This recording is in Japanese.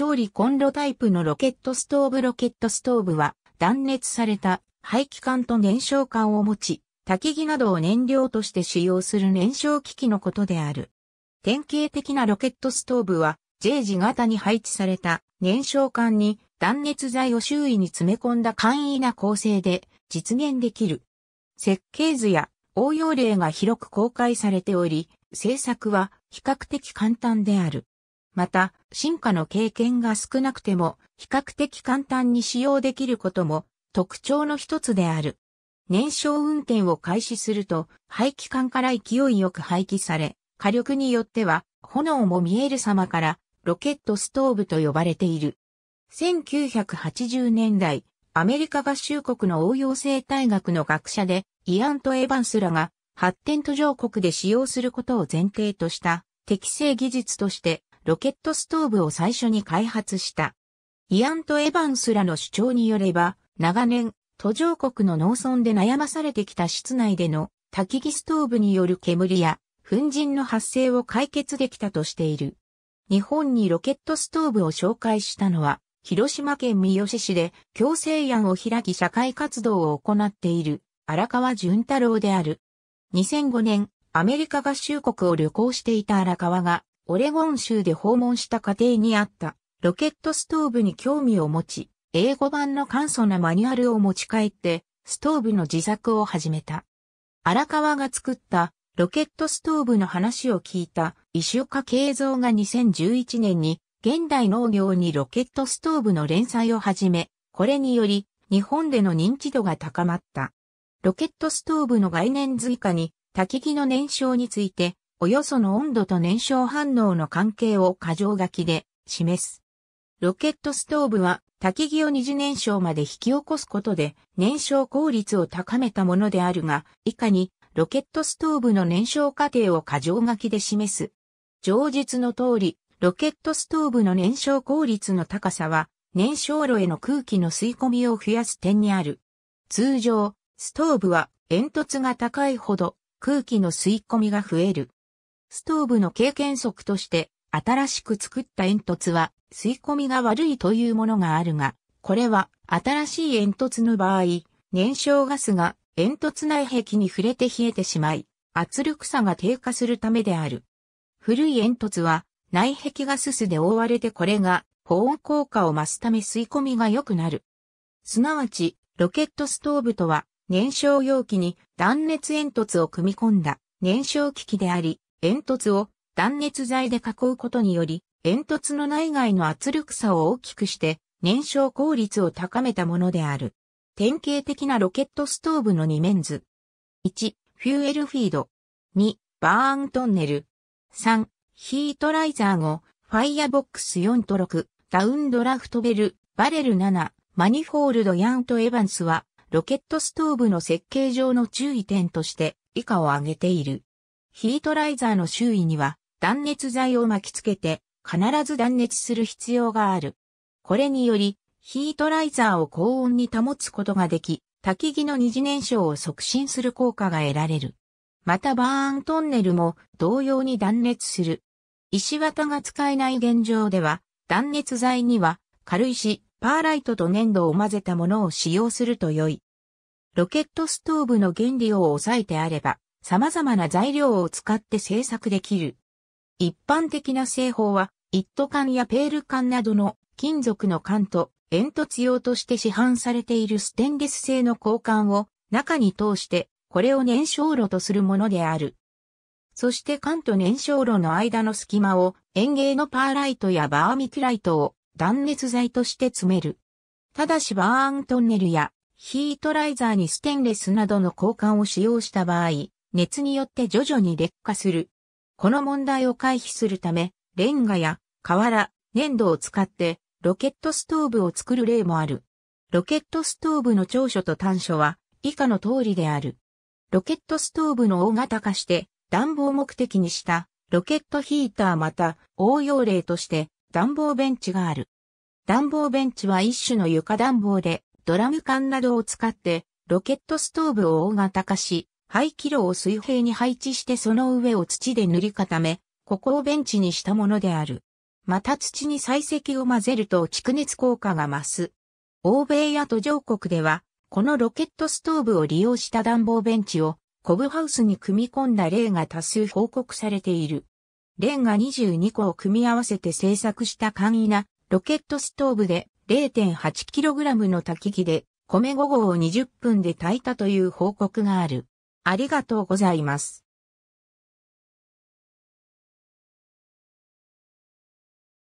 調理コンロタイプのロケットストーブロケットストーブは断熱された排気管と燃焼管を持ち、焚き木などを燃料として使用する燃焼機器のことである。典型的なロケットストーブは J 字型に配置された燃焼管に断熱材を周囲に詰め込んだ簡易な構成で実現できる。設計図や応用例が広く公開されており、製作は比較的簡単である。また、進化の経験が少なくても、比較的簡単に使用できることも特徴の一つである。燃焼運転を開始すると、排気管から勢いよく排気され、火力によっては、炎も見える様から、ロケットストーブと呼ばれている。1980年代、アメリカ合衆国の応用生態学の学者で、イアンとエヴァンスらが、発展途上国で使用することを前提とした、適正技術として、ロケットストーブを最初に開発した。イアンとエヴァンスらの主張によれば、長年、途上国の農村で悩まされてきた室内での焚き木ストーブによる煙や粉塵の発生を解決できたとしている。日本にロケットストーブを紹介したのは、広島県三吉市で共生案を開き社会活動を行っている荒川淳太郎である。2005年、アメリカ合衆国を旅行していた荒川がオレゴン州で訪問した家庭にあったロケットストーブに興味を持ち、英語版の簡素なマニュアルを持ち帰って、ストーブの自作を始めた。荒川が作ったロケットストーブの話を聞いた石岡慶造が2011年に現代農業にロケットストーブの連載を始め、これにより日本での認知度が高まった。ロケットストーブの概念追加に焚き木の燃焼についておよその温度と燃焼反応の関係を過剰書きで示す。ロケットストーブは焚き木を二次燃焼まで引き起こすことで燃焼効率を高めたものであるが、以下にロケットストーブの燃焼過程を過剰書きで示す。上述の通り、ロケットストーブの燃焼効率の高さは、燃焼炉への空気の吸い込みを増やす点にある。通常、ストーブは煙突が高いほど空気の吸い込みが増える。ストーブの経験則として、新しく作った煙突は吸い込みが悪いというものがあるが、これは新しい煙突の場合、燃焼ガスが煙突内壁に触れて冷えてしまい、圧力差が低下するためである。古い煙突は内壁がすすで覆われてこれが保温効果を増すため吸い込みが良くなる。すなわち、ロケットストーブとは燃焼容器に断熱煙突を組み込んだ燃焼機器であり、煙突を断熱材で囲うことにより、煙突の内外の圧力差を大きくして、燃焼効率を高めたものである。典型的なロケットストーブの2面図。1、フューエルフィード。2、バーントンネル。3、ヒートライザー5、ファイアボックス4と6、ダウンドラフトベル、バレル7、マニフォールドヤントエヴァンスは、ロケットストーブの設計上の注意点として以下を挙げている。ヒートライザーの周囲には断熱材を巻きつけて必ず断熱する必要がある。これによりヒートライザーを高温に保つことができ、焚き木の二次燃焼を促進する効果が得られる。またバーントンネルも同様に断熱する。石綿が使えない現状では、断熱材には軽石、パーライトと粘土を混ぜたものを使用すると良い。ロケットストーブの原理を抑えてあれば、様々な材料を使って製作できる。一般的な製法は、一斗缶やペール缶などの金属の缶と煙突用として市販されているステンレス製の鋼管を中に通して、これを燃焼炉とするものである。そして缶と燃焼炉の間の隙間を園芸のパーライトやバーミキュライトを断熱材として詰める。ただしバーントンネルやヒートライザーにステンレスなどの交換を使用した場合、熱によって徐々に劣化する。この問題を回避するため、レンガや瓦、粘土を使ってロケットストーブを作る例もある。ロケットストーブの長所と短所は以下の通りである。ロケットストーブの大型化して暖房目的にしたロケットヒーターまた応用例として暖房ベンチがある。暖房ベンチは一種の床暖房でドラム缶などを使ってロケットストーブを大型化し排気炉を水平に配置してその上を土で塗り固め、ここをベンチにしたものである。また土に採石を混ぜると蓄熱効果が増す。欧米や途上国では、このロケットストーブを利用した暖房ベンチをコブハウスに組み込んだ例が多数報告されている。レンガ22個を組み合わせて製作した簡易なロケットストーブで 0.8kg の焚き木で米5合を20分で炊いたという報告がある。ありがとうございます。